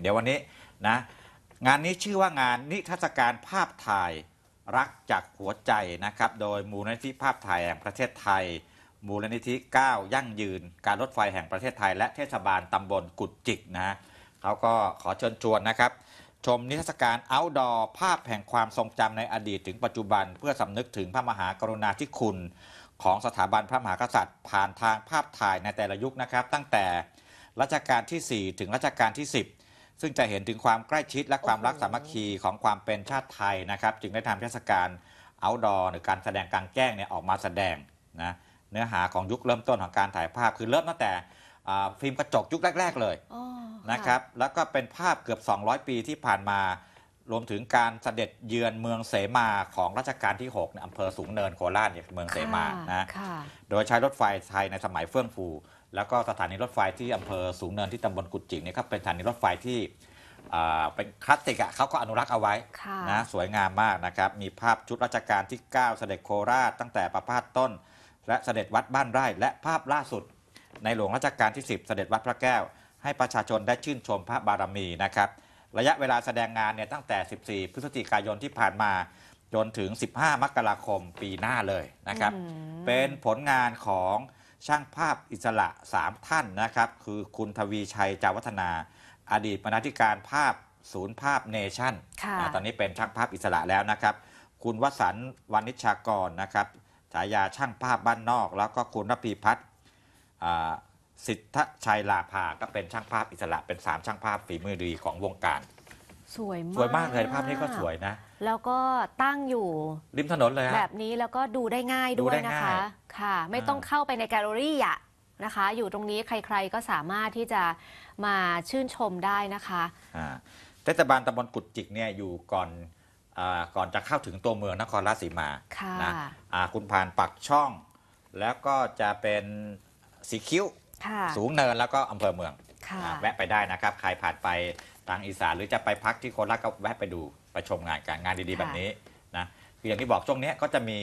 เนี่ยเดี๋ยววันนี้นะงานนี้ชื่อว่างานนิทรรศการภาพถ่ายรักจากหัวใจนะครับโดยมูลนิธิภาพถ่ายแห่งประเทศไทย มูลนิธิ 9 ยั่งยืน การรถไฟแห่งประเทศไทย และเทศบาลตำบลกุดจิกนะเขาก็ขอเชิญชวนนะครับ ชมนิทรรศการ outdoor ภาพแห่งความทรงจำในอดีตถึงปัจจุบันเพื่อสำนึกถึงพระมหากรุณาธิคุณ ของสถาบันพระมหากษัตริย์ ผ่านทางภาพถ่ายในแต่ละยุคนะครับ ตั้งแต่รัชกาลที่ 4 ถึงรัชกาลที่ 10ซึ่งจะเห็นถึงความใกล้ชิดและความรักสามัคคีของความเป็นชาติไทยนะครับ จึงได้ทำเทศกาลเอาดอหรือการแสดงกลางแจ้งเนี่ยออกมาแสดงนะเนื้อหาของยุคเริ่มต้นของการถ่ายภาพ คือเริ่มตั้งแต่ฟิล์มกระจกยุคแรกๆเลยนะครับแล้วก็เป็นภาพเกือบ 200 ปีที่ผ่านมารวมถึงการเสด็จเยือนเมืองเสมาของรัชกาลที่6ในอำเภอสูงเนินโคราชเนี่ยเมืองเสมานะโดยใช้รถไฟไทย ในสมัยเฟื่องฟู แล้วก็สถานีรถไฟที่อำเภอสูงเนินที่ตำบลกุดจิงเนี่ยับ เป็นสถานีรถไฟที่เป็นคลาสสิกอ่ะเขาก็อนุรักษ์เอาไว้นะสวยงามมากนะครับ มีภาพชุดรัชกาลที่ 9 เสด็จโคราชตั้งแต่ประพาสต้น และเสด็จวัดบ้านไร่และภาพล่าสุด ในหลวงรัชกาลที่ 10 เสด็จวัดพระแก้ว ให้ประชาชนได้ชื่นชมพระบารมีนะครับระยะเวลาแสดงงานเนี่ยตั้งแต่ 14 พฤศจิกายนที่ผ่านมาจนถึง 15 มกราคมปีหน้าเลยนะครับ เป็นผลงานของช่างภาพอิสระ 3 ท่านนะครับ คือคุณทวีชัย จาวัฒนาอดีตบรรณาธิการภาพศูนย์ภาพเนชั่นตอนนี้เป็นช่างภาพอิสระแล้วนะครับ คุณวสันวานิชากรนะครับฉายาช่างภาพบ้านนอก แล้วก็คุณรพีพัฒน์สิทธชัยลาภาก็เป็นช่างภาพอิสระเป็นสามช่างภาพฝีมือดีของวงการ สวยมากสวยมากเลย ภาพนี้ก็สวยนะ แล้วก็ตั้งอยู่ ริมถนนเลยแบบนี้ แล้วก็ดูได้ง่ายด้วยนะคะค่ะ ไม่ต้องเข้าไปในแกลเลอรี่อะนะคะ อยู่ตรงนี้ใครๆก็สามารถที่จะมาชื่นชมได้นะคะ เทศบาลตำบลกุดจิกเนี่ยอยู่ก่อนอก่อนจะเข้าถึงตัวเมืองนครราชสีมาค่ะนะคุณผ่านปักช่อง แล้วก็จะเป็นสีคิ้วสูงเนินแล้วก็อำเภอเมือง แวะไปได้นะครับ ใครผ่านไปทางอีสานหรือจะไปพักที่โคราชก็แวะไปดู ไปชมงานการงานดีๆแบบนี้นะ คืออย่างที่บอกช่วงนี้ก็จะมี